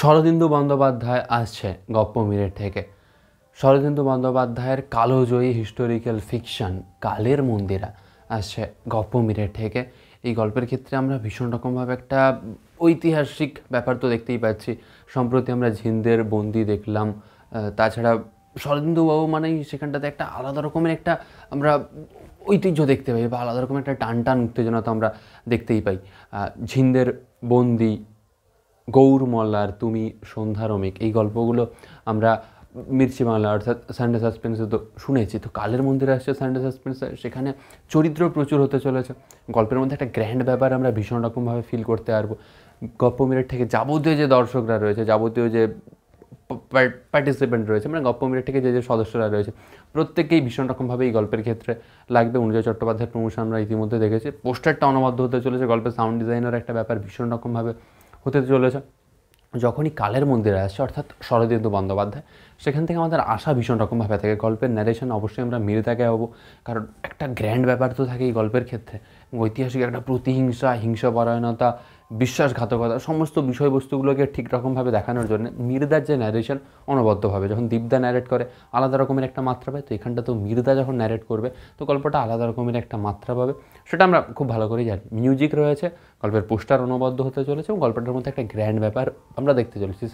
শরদিন্দু বন্দ্যোপাধ্যায় আসছে গপ্প মিরের থেকে শরদিন্দু বন্দ্যোপাধ্যায়ের কালোজয়ী হিস্টোরিক্যাল ফিকশন কালের মন্দিরা আসছে গপ্প মিরের থেকে এই গল্পের ক্ষেত্রে আমরা ভীষণ রকমভাবে একটা ঐতিহাসিক ব্যাপার তো দেখতেই পাচ্ছি সম্প্রতি আমরা ঝিন্দের বন্দি দেখলাম তাছাড়া শরদিন্দুবাবু মানেই সেখানটাতে একটা আলাদা রকমের একটা আমরা ঐতিহ্য দেখতে পাই বা আলাদা রকমের একটা টান টান উত্তেজনা তো আমরা দেখতেই পাই ঝিন্দের বন্দি গৌর মল্লার তুমি সন্ধ্যারমিক এই গল্পগুলো আমরা মির্চি বাংলা অর্থাৎ সানডে সাসপেন্সে তো শুনেছি তো কালের মন্দিরে আসছে সানডে সাসপেন্সে সেখানে চরিত্র প্রচুর হতে চলেছে গল্পের মধ্যে একটা গ্র্যান্ড ব্যাপার আমরা ভীষণ রকমভাবে ফিল করতে পারবো গপ্প মিরের থেকে যাবতীয় যে দর্শকরা রয়েছে যাবতীয় যে পার্টিসিপেন্ট রয়েছে মানে গপ্প মিরের থেকে যে যে সদস্যরা রয়েছে প্রত্যেকেই ভীষণ রকমভাবে এই গল্পের ক্ষেত্রে লাগবে অনুজয় চট্টোপাধ্যায়ের প্রমোশন আমরা ইতিমধ্যে দেখেছি পোস্টারটা অনবদ্য হতে চলেছে গল্পের সাউন্ড ডিজাইনের একটা ব্যাপার ভীষণ রকমভাবে হতে চলেছে যখনই কালের মন্দিরে আসছে অর্থাৎ শরদিন্দু বন্দ্যোপাধ্যায় সেখান থেকে আমাদের আশা ভীষণ রকমভাবে থাকে গল্পের ন্যারেশন অবশ্যই আমরা থাকে হবো কারণ একটা গ্র্যান্ড ব্যাপার তো থাকে এই গল্পের ক্ষেত্রে ঐতিহাসিক একটা প্রতিহিংসা হিংসাপরায়ণতা বিশ্বাসঘাতকতা সমস্ত বিষয়বস্তুগুলোকে ঠিক রকমভাবে দেখানোর জন্য মির্দার যে ন্যারেশন অনবদ্যভাবে যখন দীপদা ন্যারেট করে আলাদা রকমের একটা মাত্রা পায় তো এখানটা তো মির্দা যখন ন্যারেট করবে তো গল্পটা আলাদা রকমের একটা মাত্রা পাবে সেটা আমরা খুব ভালো করেই জানি মিউজিক রয়েছে গল্পের পোস্টার অনবদ্য হতে চলেছে এবং গল্পটার মধ্যে একটা গ্র্যান্ড ব্যাপার আমরা দেখতে চলেছি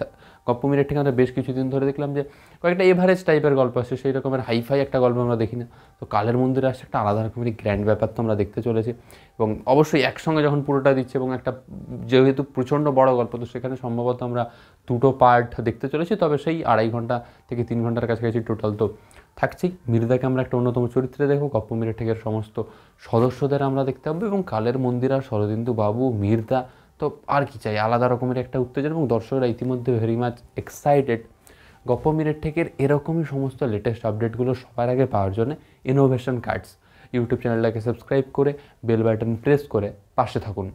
গপ্প মিরের ঠিক আমরা বেশ কিছুদিন ধরে দেখলাম যে কয়েকটা এভারেজ টাইপের গল্প আছে সেই রকমের হাইফাই একটা গল্প আমরা দেখি না তো কালের মন্দিরে আসছে একটা আলাদা রকমের গ্র্যান্ড ব্যাপার তো আমরা দেখতে চলেছি এবং অবশ্যই একসঙ্গে যখন পুরোটা দিচ্ছে এবং একটা যেহেতু প্রচণ্ড বড় গল্প তো সেখানে সম্ভবত আমরা দুটো পার্ট দেখতে চলেছি তবে সেই আড়াই ঘন্টা থেকে তিন ঘন্টার কাছাকাছি টোটাল তো থাকছেই মির্জাকে আমরা একটা অন্যতম চরিত্রে দেখব গপ্প মিরা ঠেকের সমস্ত সদস্যদের আমরা দেখতে পাবো এবং কালের মন্দির আর শরদিন্দু বাবু মির্জা তো আর কি চাই আলাদা রকমের একটা উত্তেজনা এবং দর্শকরা ইতিমধ্যে ভেরি মাচ এক্সাইটেড গপ্প মিরের ঠেকের এরকমই সমস্ত লেটেস্ট আপডেটগুলো সবার আগে পাওয়ার জন্য ইনোভেশন কার্ডস ইউটিউব চ্যানেলটাকে সাবস্ক্রাইব করে বেল বাটন প্রেস করে পাশে থাকুন